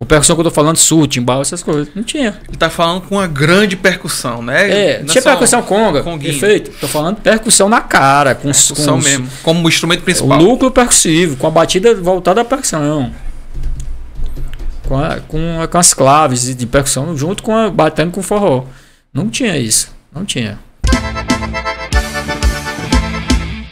O percussão que eu tô falando, sul, timbal, essas coisas. Não tinha. Ele tá falando com uma grande percussão, né? É, não é tinha percussão conga. Conguinho. Perfeito. Tô falando percussão na cara, com Percussão com, mesmo. Como instrumento principal. Lucro percussivo, com a batida voltada à percussão. Com, a, com, a, com as claves de percussão junto com a, batendo com forró. Não tinha isso. Não tinha.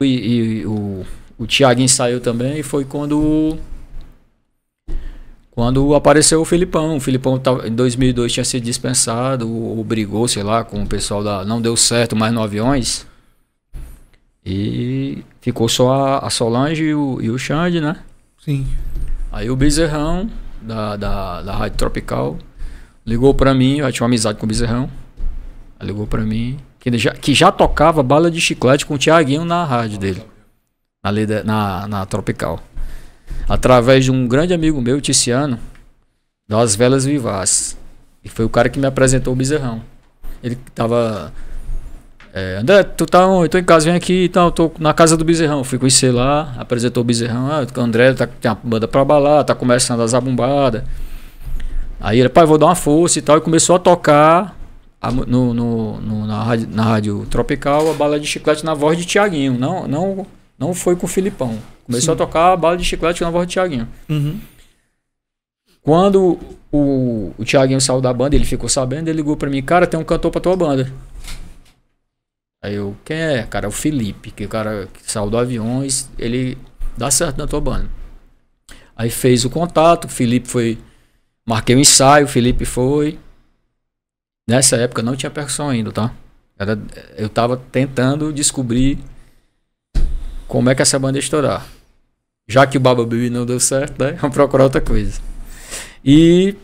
E, e o, o Thiaguinho saiu também e foi quando quando apareceu o Filipão, o Filipão em 2002 tinha sido dispensado, ou brigou, sei lá, com o pessoal da. Não deu certo mais no aviões. E ficou só a, Solange e o, e o Xande, né? Sim. Aí o Bezerrão, da, da, da Rádio Tropical, ligou pra mim, eu tinha uma amizade com o Bezerrão. Ligou pra mim, que já, que já tocava bala de chiclete com o Tiaguinho na rádio dele. Na, na, na Tropical através de um grande amigo meu, Ticiano das Velas Vivas E foi o cara que me apresentou o Bezerrão. Ele tava. É, André, tu tá onde? Tô em casa, vem aqui então eu Tô na casa do Bezerrão. Fui conhecer lá, apresentou o Bezerrão. Ah, o André tá, tem uma banda pra balar, tá começando as abombadas. Aí ele, pai, vou dar uma força e tal. E começou a tocar a, no, no, no, na, rádio, na rádio Tropical a bala de chiclete na voz de Tiaguinho. Não, não, não foi com o Filipão. Começou Sim. a tocar bala de chiclete na voz do Thiaguinho. Uhum. Quando o, o saiu da banda, ele ficou sabendo, ele ligou para mim, cara, tem um cantor pra tua banda. Aí eu, quem é? Cara, é o Felipe, que é o cara que saiu do aviões, ele dá certo na tua banda. Aí fez o contato, o Felipe foi. Marquei o ensaio, o Felipe foi. Nessa época não tinha percussão ainda, tá? Era, eu tava tentando descobrir como é que essa banda ia estourar já que o Baba não deu certo, né? Vamos procurar outra coisa. E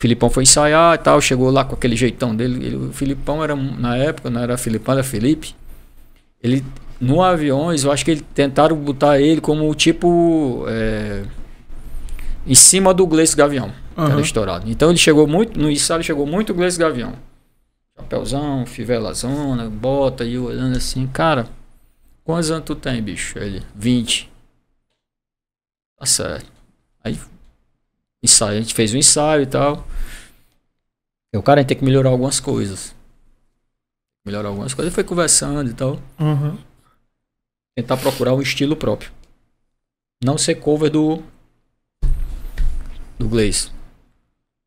Filipão foi ensaiar e tal, chegou lá com aquele jeitão dele. Ele, o Filipão era, na época, não era Filipão, era Felipe. Ele, no aviões, eu acho que ele, tentaram botar ele como tipo. É, em cima do Gleice Gavião, uhum. que era estourado. Então ele chegou muito, no ensaio chegou muito Gleice Gavião. Chapeuzão, fivelazona, bota e olhando assim, cara. Quantos anos tu tem, bicho? Ele, 20. Tá certo. Aí, ensaio, a gente fez um ensaio e tal. Eu, cara, tem que melhorar algumas coisas. Melhorar algumas coisas. foi conversando e tal. Uhum. Tentar procurar um estilo próprio. Não ser cover do. do Glaze.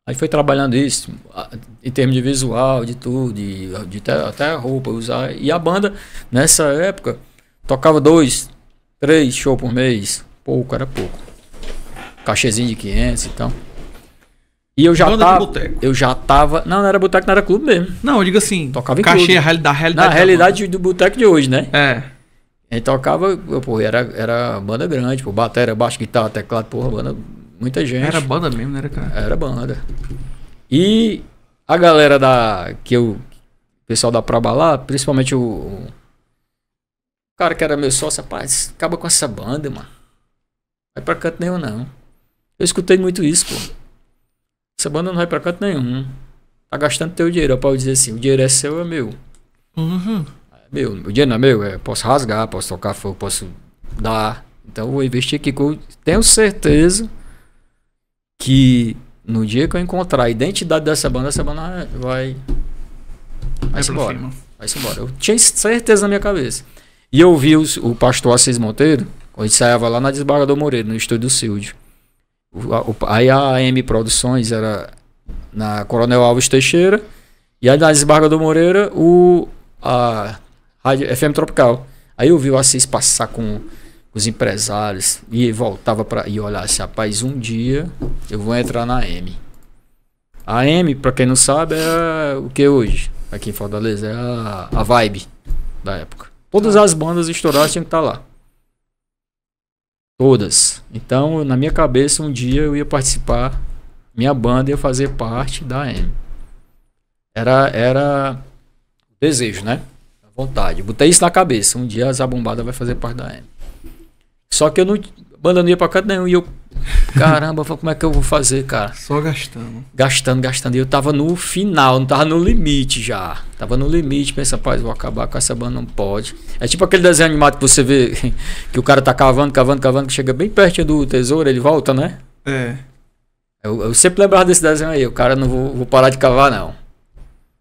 Aí foi trabalhando isso, em termos de visual, de tudo, de, de até, até roupa usar. E a banda, nessa época, Tocava dois, três shows por mês. Pouco, era pouco. Cachezinho de 500 e então. tal. E eu já Banda tava. Eu já tava. Não, não era boteco, não era clube mesmo. Não, eu digo assim. Tocava em cachê clube. Reali da realidade. Na realidade do boteco de hoje, né? É. A gente tocava, pô, era, era banda grande, pô, batera, baixo, guitarra, teclado, porra, banda, muita gente. Era banda mesmo, né, cara? Era banda. E a galera da. que eu. O pessoal da Praba lá, principalmente o, cara que era meu sócio, rapaz, acaba com essa banda, mano. Vai pra canto nenhum, não. Eu escutei muito isso, pô. Essa banda não vai pra canto nenhum. Tá gastando teu dinheiro. o eu dizer assim, o dinheiro é seu, é meu. Uhum. É meu, o dinheiro não é meu, é, posso rasgar, posso tocar fogo, posso dar. Então eu vou investir aqui. tenho certeza que no dia que eu encontrar a identidade dessa banda, essa banda vai. Vai, vai embora. Vai embora. Eu tinha certeza na minha cabeça. E eu vi os, o pastor Assis Monteiro, quando ensaiava lá na Desbargador Moreira, no estúdio do Silvio. Aí a AM Produções era na Coronel Alves Teixeira. E aí na Desbargador Moreira, o, a Rádio FM Tropical. Aí eu vi o Assis passar com os empresários e voltava para e olhasse, assim, rapaz, um dia eu vou entrar na AM. A AM, para quem não sabe, é o que hoje aqui em Fortaleza é a, a vibe da época. Todas as bandas estouradas tinham que estar tá lá. Todas. Então, na minha cabeça, um dia eu ia participar, minha banda ia fazer parte da M. Era, era desejo, né? A vontade. Botei isso na cabeça. Um dia a Zabumbada vai fazer parte da M. Só que eu não. A banda não ia pra canto nenhum. E eu Caramba, como é que eu vou fazer, cara? Só gastando. Gastando, gastando. E eu tava no final, não tava no limite já. Tava no limite, pensa, rapaz, vou acabar com essa banda, não pode. É tipo aquele desenho animado que você vê que o cara tá cavando, cavando, cavando, que chega bem perto do tesouro, ele volta, né? É. Eu, eu sempre lembrava desse desenho aí. O cara não vou, vou parar de cavar, não.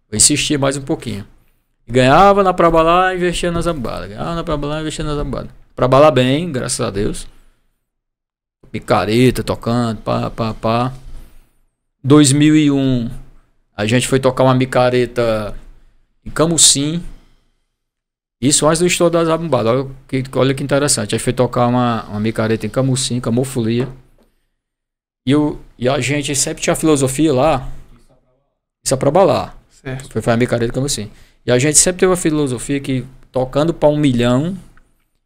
Vou insistir mais um pouquinho. Ganhava na pra balar, investia na zambada. Ganhava na pra balar, investia na zambada. Pra balar bem, graças a Deus picareta tocando, pá, pá, pá. 2001, a gente foi tocar uma micareta em Camucim. Isso antes do estouro das abumbadas. Olha que, olha que interessante. A gente foi tocar uma, uma micareta em Camucim, Camufolia. E, eu, e a gente sempre tinha filosofia lá. Isso é pra balar. Certo. Foi, fazer a micareta em Camucim. E a gente sempre teve a filosofia que tocando para um milhão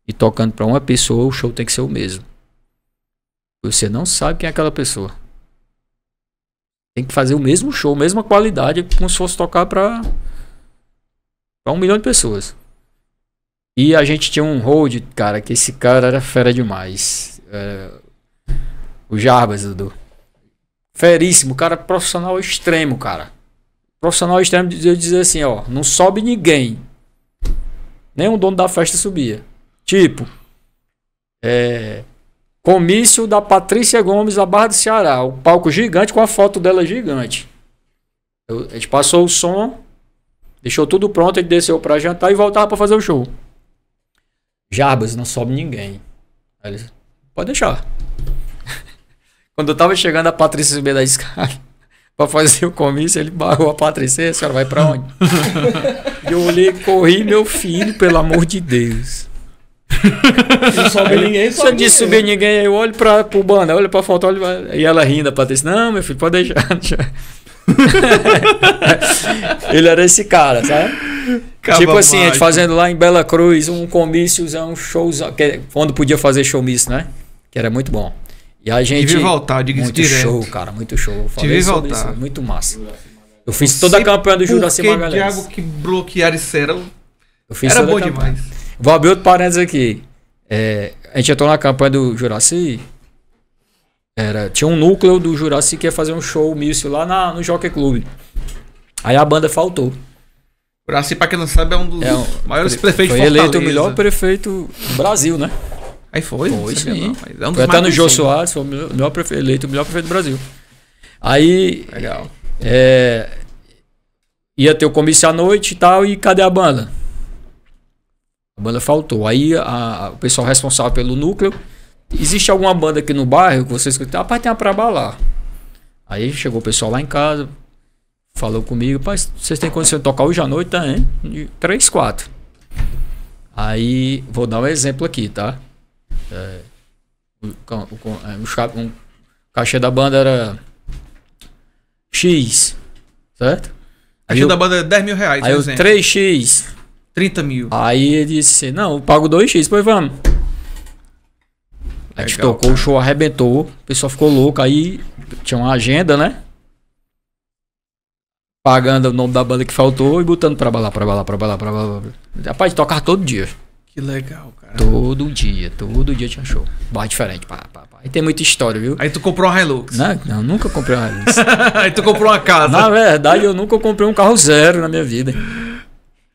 e tocando para uma pessoa, o show tem que ser o mesmo. Você não sabe quem é aquela pessoa. Tem que fazer o mesmo show, mesma qualidade, como se fosse tocar para um milhão de pessoas. E a gente tinha um hold, cara, que esse cara era fera demais. É, o Jarbas, Dudu. Feríssimo, cara profissional extremo, cara. Profissional extremo de dizer assim, ó, não sobe ninguém. Nenhum dono da festa subia. Tipo, é, Comício da Patrícia Gomes da Barra do Ceará. O palco gigante com a foto dela gigante. Eu, a gente passou o som, deixou tudo pronto, gente desceu para jantar e voltava para fazer o show. Jarbas, não sobe ninguém. Aí ele, pode deixar. Quando eu tava chegando, a Patrícia subia da escada pra fazer o comício, ele barrou a Patrícia, a senhora vai pra onde? eu olhei, corri, meu filho, pelo amor de Deus. Não sobe ninguém, sobe. Se eu disse subir ninguém, eu olho pra, pro banda, olho pra foto, olho pra... e ela rindo, a Patrícia, não, meu filho, pode deixar. ele era esse cara, sabe? tipo assim, mágico. a gente fazendo lá em Bela Cruz um comício, um show, é quando podia fazer showmício, né? Que era muito bom. E a gente. Tive voltar, diga Muito direto. show, cara, muito show. Tive voltar. Isso, muito massa. Eu fiz toda a campanha do Juraci Magalhães. diabo que bloquearam isso era. Eu fiz era bom demais. Vou abrir outro parênteses aqui. É, a gente entrou na campanha do Juraci. Era, tinha um núcleo do Juraci que ia fazer um show míssil lá na, no Jockey Club. Aí a banda faltou. Juraci, pra quem não sabe, é um dos é um, maiores prefeitos foi eleito o melhor prefeito do Brasil, né? Aí foi? Foi, é sim. Não, é um foi até no Jô Soares, foi o melhor eleito o melhor prefeito do Brasil. Aí. Legal. É, ia ter o comício à noite e tal, e cadê a banda? banda faltou. Aí a, a, o pessoal responsável pelo núcleo. Existe alguma banda aqui no bairro que vocês escutam? pai, tem uma pra balar. Aí chegou o pessoal lá em casa, falou comigo, pai, vocês têm condição de tocar hoje à noite, tá, hein? De 3, 4. Aí, vou dar um exemplo aqui, tá? É, o, o, é, o, cachê da banda era X, certo? Cachê da banda é 10 mil reais. Aí o 3X, 30 mil. Aí ele disse: Não, eu pago 2x, pois vamos. Aí a gente tocou, cara. o show arrebentou, o pessoal ficou louco. Aí tinha uma agenda, né? Pagando o nome da banda que faltou e botando pra balar, pra balar, pra balar, pra balar. Rapaz, tocar todo dia. Que legal, cara. Todo dia, todo dia tinha show. Bar diferente, pá, pá, pá. E tem muita história, viu? Aí tu comprou uma Hilux. Não, não nunca comprei uma Hilux. Aí tu comprou uma casa. Na verdade, eu nunca comprei um carro zero na minha vida.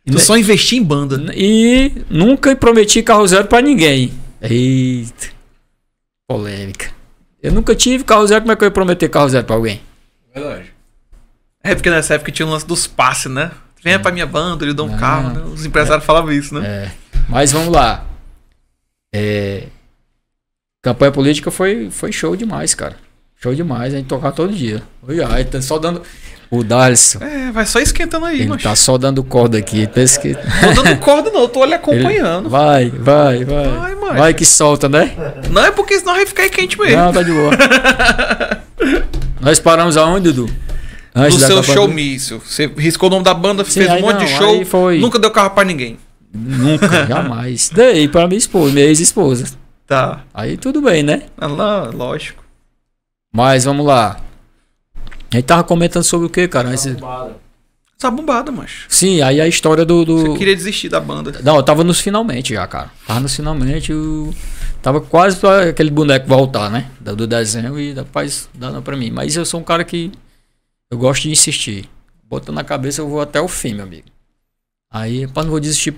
É tu só investi em banda. E nunca prometi carro zero para ninguém. Eita. Polêmica. Eu nunca tive carro zero, como é que eu ia prometer carro zero pra alguém? Verdade. É, é, porque nessa época tinha o lance dos passes, né? Venha hum. é. pra minha banda, eu lhe um carro, né? Os empresários é. falavam isso, né? É. Mas vamos lá. É... Campanha política foi, foi show demais, cara. Show demais, a gente tocar todo dia. Oi, ai, tá só dando. O Dalisson. É, vai só esquentando aí, Ele tá só dando corda aqui. Tá esque... Tô dando corda, não, eu tô ali acompanhando. Ele... Vai, vai, vai. Vai, vai que solta, né? Não, é porque senão vai ficar quente mesmo. Não, tá de boa. Nós paramos aonde, Dudu? Antes no seu show míssil. Você riscou o nome da banda, Sim, fez um monte não, de show. Foi... Nunca deu carro pra ninguém. Nunca, jamais. Dei pra minha esposa, minha ex-esposa. Tá. Aí tudo bem, né? Ah, lá lógico. Mas vamos lá. A gente tava comentando sobre o que, cara? Tá bombada. Tá bombada, mas. Sim, aí a história do, do. Você queria desistir da banda. Não, eu tava nos finalmente já, cara. Tava nos finalmente. Eu... Tava quase pra aquele boneco voltar, né? Do desenho e rapaz, Paz dando pra mim. Mas eu sou um cara que. Eu gosto de insistir. Botando na cabeça, eu vou até o fim, meu amigo. Aí, para não vou desistir.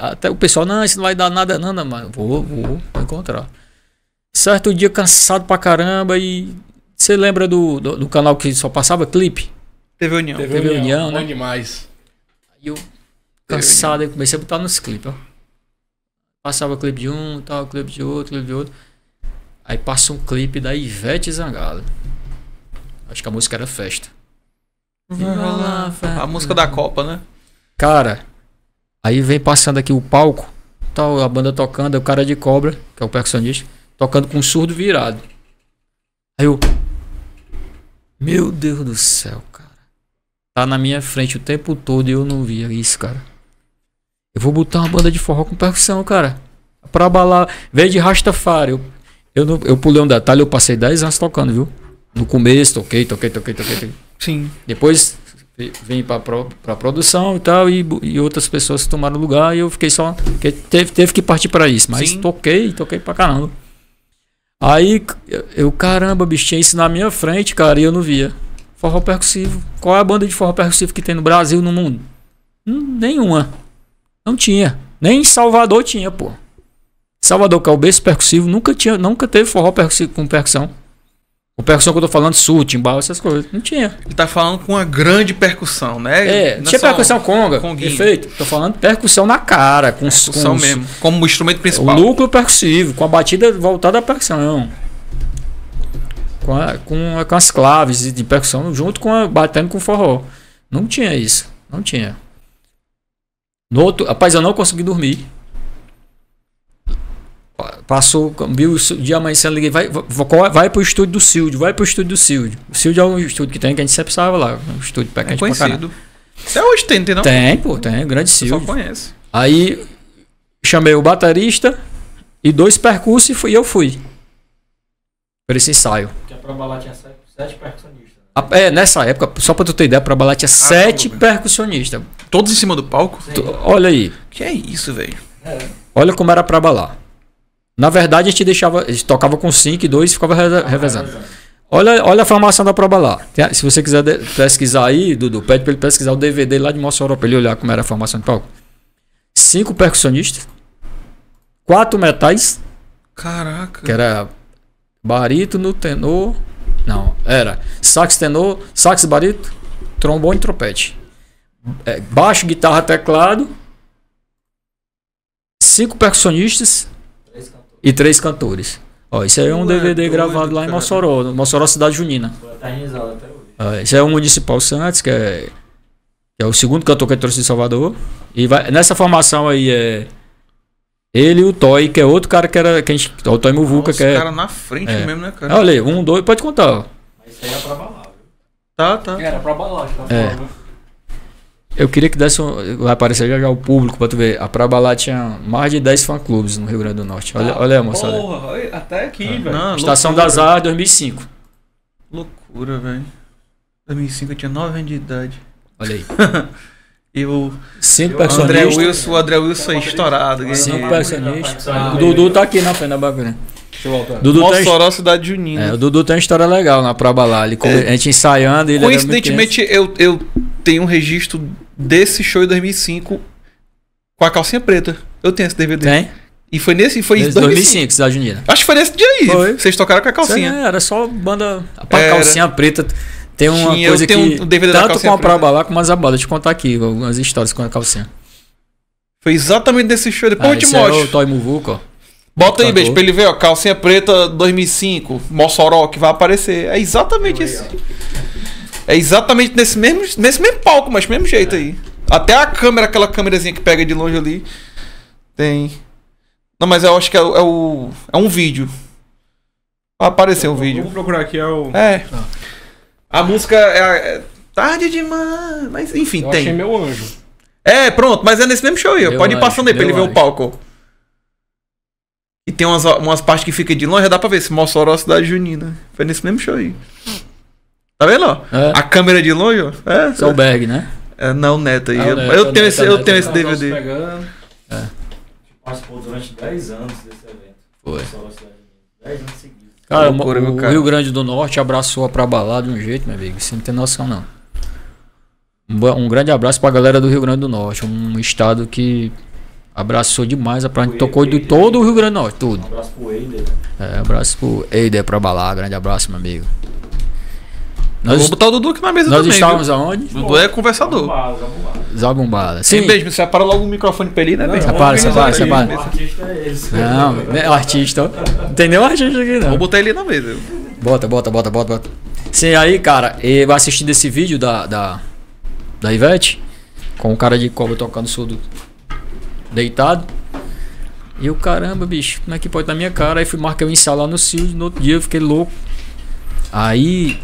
Até o pessoal, não, isso não vai dar nada, não, não, mas vou, vou, vou encontrar. Certo dia cansado pra caramba e. Você lembra do, do, do canal que só passava clipe? TV União. Teve, TV União, União, né? Bom demais. Aí eu, cansado, eu comecei a botar nos clipes, ó. Passava clipe de um, tal, clipe de outro, clipe de outro. Aí passa um clipe da Ivete Zangalo. Acho que a música era Festa. Lá, a música da Copa, né? Cara, aí vem passando aqui o palco, tal, a banda tocando, o cara de cobra, que é o percussionista tocando com surdo virado. Aí eu. Meu Deus do céu, cara. Tá na minha frente o tempo todo e eu não via isso, cara. Eu vou botar uma banda de forró com percussão, cara. Pra abalar. Veio de Rastafari. Eu, eu, não, eu pulei um detalhe, eu passei 10 anos tocando, viu? No começo, toquei, toquei, toquei, toquei. toquei. Sim. Depois vim pra, pro, pra produção e tal, e, e outras pessoas tomaram lugar e eu fiquei só. Teve, teve que partir para isso, mas Sim. toquei, toquei pra caramba. Aí eu, caramba, bichinho, isso na minha frente, cara, e eu não via. Forró percussivo. Qual é a banda de forró percussivo que tem no Brasil, no mundo? Hum, nenhuma. Não tinha. Nem em Salvador tinha, pô. Salvador, que é o berço percussivo, nunca, tinha, nunca teve forró percussivo, com percussão. O percussão que eu tô falando, surte, embalo, essas coisas. Não tinha. Ele tá falando com uma grande percussão, né? É, não é tinha percussão conga. Conguinho. Perfeito. Tô falando percussão na cara, com Percussão com, mesmo. Como instrumento principal. O núcleo percussivo, com a batida voltada à percussão. Com, a, com, a, com as claves de percussão junto com a, batendo com forró. Não tinha isso. Não tinha. No outro, rapaz, eu não consegui dormir. Passou, viu o dia mais cedo, liguei, vai, vai, é, vai pro estúdio do Sildio, vai pro estúdio do Sildio. O Sildio é um estúdio que tem, que a gente sempre sabe lá, um estúdio pra é gente né? conhecido. Até hoje tem, tem não? Tem, pô, tem, é grande Sildio. só conhece. Aí chamei o baterista e dois percursos e, fui, eu fui. Pra esse ensaio. Porque a balar tinha sete, percussionistas. Né? É, nessa época, só pra tu ter ideia, a balar tinha ah, tá, sete percussionistas. Todos em cima do palco? olha aí. Que é isso, velho? É. Olha como era pra balar. Na verdade, a gente deixava, a gente tocava com 5 e 2 e ficava ah, revezando. Olha, olha a formação da prova lá. Se você quiser pesquisar aí, Dudu, pede para ele pesquisar o DVD lá de Mossoró para ele olhar como era a formação de palco. Cinco percussionistas, quatro metais. Caraca. Que era barítono, tenor. Não, era sax tenor, sax barito, trombone e trompete. É, baixo, guitarra, teclado. Cinco percussionistas, e três cantores. Ó, isso aí é um DVD gravado lá em Mossoró, Mossoró Cidade Junina. Tá até hoje. isso é o Municipal Santos, que é, que é o segundo cantor que ele trouxe de Salvador. E vai, nessa formação aí é. Ele e o Toy, que é outro cara que era. Que a gente, o Toy Muvuca, que é. cara na frente é, mesmo, né, cara? Olha aí, um, dois, pode contar, ó. Mas isso aí é pra balar, viu? Tá, tá. Era pra balar, que tá é. falando. Eu queria que desse um, Vai aparecer já já o público pra tu ver. A Praba lá tinha mais de 10 fã-clubes no Rio Grande do Norte. Olha, ah, olha aí, moçada. Porra, até aqui, ah, velho. Não, Estação loucura. das Artes, 2005. Loucura, velho. 2005 eu tinha 9 anos de idade. Olha aí. eu. Cinco eu, personagens. André Wilson, o André Wilson é estourado. Cinco personagens. Tá? o Dudu tá aqui na Pernambuco, Dudu Mossoró, tem... cidade junina. É, o Dudu tem uma história legal na Praba lá. Ele, é. A gente ensaiando. Ele Coincidentemente, eu, eu tem um registro desse show de 2005 com a calcinha preta. Eu tenho esse DVD. Tem? E foi nesse. Foi Desde 2005, 2005 Cidade Unida. Acho que foi nesse dia aí. Foi. Vocês tocaram com a calcinha. Sim, era só banda. A era. calcinha preta. Tem uma Tinha, coisa que. Um DVD tanto com a Pra Balar como as abalas. Deixa eu contar aqui algumas histórias com a calcinha. Foi exatamente desse show. Depois ah, eu te mostro. É o Toy ó. Bota aí, beijo, pra ele ver, ó. Calcinha preta 2005, Mossoró, que vai aparecer. É exatamente isso. É exatamente nesse mesmo, nesse mesmo palco, mas mesmo jeito é. aí. Até a câmera, aquela câmerazinha que pega de longe ali. Tem. Não, mas eu acho que é, é o. É um vídeo. Ah, apareceu um vídeo. Vamos procurar aqui, é o. É. Ah. A música é, é. Tarde demais. Mas enfim, eu tem. Achei meu anjo. É, pronto, mas é nesse mesmo show aí. Deu Pode ir passando aí pra ele like. ver o palco. E tem umas, umas partes que fica de longe, dá pra ver esse Mossoró Cidade Junina. Foi nesse mesmo show aí. Hum. Tá vendo? É. A câmera de longe, ó. É. Solberg, é né? É, não, Neto. Aí. eu, neto, eu, tenho neto, esse, neto, eu tenho esse DVD. Pegando, é. Tipo, participou durante 10 anos desse evento. Foi. 10 anos seguidos. Cara, Loucura, o, cara. Rio Grande do Norte abraçou a pra balar de um jeito, meu amigo. Você não tem noção, não. Um, um grande abraço pra galera do Rio Grande do Norte. Um estado que abraçou demais a gente. Tocou de todo o Rio Grande do Norte, tudo. Um abraço pro Eider. É, abraço pro Eider pra balar. Grande abraço, meu amigo. Nós vou botar o Dudu aqui na mesa nós também. Nós estávamos aonde? O Dudu é conversador. Zabumbada. Sim, Sim mesmo, separa logo o microfone pra ele, né, beijo? Separa, separa, separa. O artista é esse. Não, é o artista. Entendeu nenhum artista aqui, não. Vou botar ele na mesa. Bota, bota, bota, bota, bota. Sim, aí, cara, eu assistindo desse vídeo da, da, da Ivete, com o cara de cobra tocando surdo deitado. E eu, caramba, bicho, como é que pode na minha cara? Aí fui marcar o um ensaio lá no Silvio, no outro dia eu fiquei louco. Aí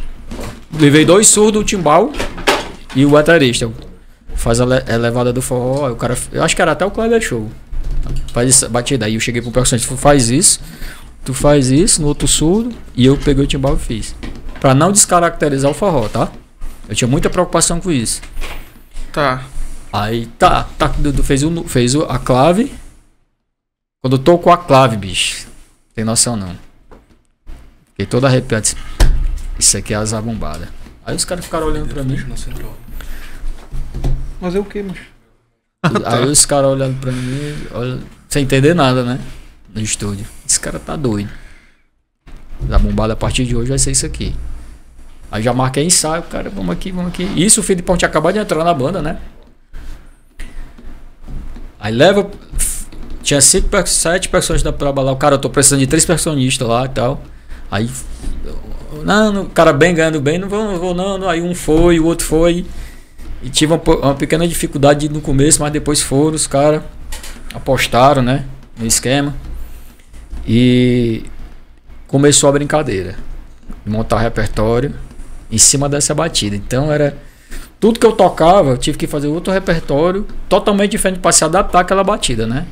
Levei dois surdos, o timbal e o baterista. Faz a, levada do forró. o cara. Eu acho que era até o Cleber Show. Faz essa batida. Aí eu cheguei pro percussionista tu faz isso, tu faz isso, no outro surdo. E eu peguei o timbal e fiz. Pra não descaracterizar o forró, tá? Eu tinha muita preocupação com isso. Tá. Aí tá, tá fez, o, fez a clave. Quando eu tô com a clave, bicho. Tem noção não. Fiquei todo arrepiado. Isso aqui é azar bombada. Aí os caras ficaram olhando pra mim. Mas é o que, mas? Aí os caras olhando pra mim, sem entender nada, né? No estúdio. Esse cara tá doido. Asa bombada a partir de hoje vai ser isso aqui. Aí já marquei ensaio, cara, vamos aqui, vamos aqui. Isso o Felipe tinha acabado de entrar na banda, né? Aí leva. Tinha cinco, sete pessoas pra, prova lá. O cara, eu tô precisando de três personistas lá e tal. Aí não, o cara bem ganhando bem, não vou, não vou não, Aí um foi, o outro foi. E tive uma, uma pequena dificuldade no começo, mas depois foram os caras. Apostaram, né? No esquema. E começou a brincadeira. Montar repertório em cima dessa batida. Então era. Tudo que eu tocava, eu tive que fazer outro repertório totalmente diferente para se adaptar àquela batida, né?